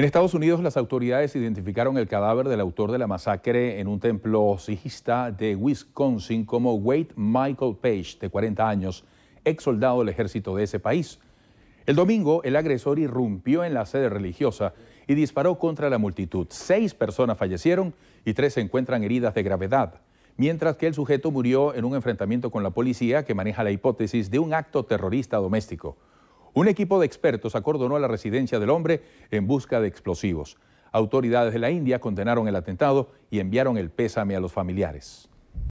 En Estados Unidos, las autoridades identificaron el cadáver del autor de la masacre en un templo sijista de Wisconsin como Wade Michael Page, de 40 años, ex soldado del ejército de ese país. El domingo, el agresor irrumpió en la sede religiosa y disparó contra la multitud. Seis personas fallecieron y tres se encuentran heridas de gravedad, mientras que el sujeto murió en un enfrentamiento con la policía que maneja la hipótesis de un acto terrorista doméstico. Un equipo de expertos acordonó la residencia del hombre en busca de explosivos. Autoridades de la India condenaron el atentado y enviaron el pésame a los familiares.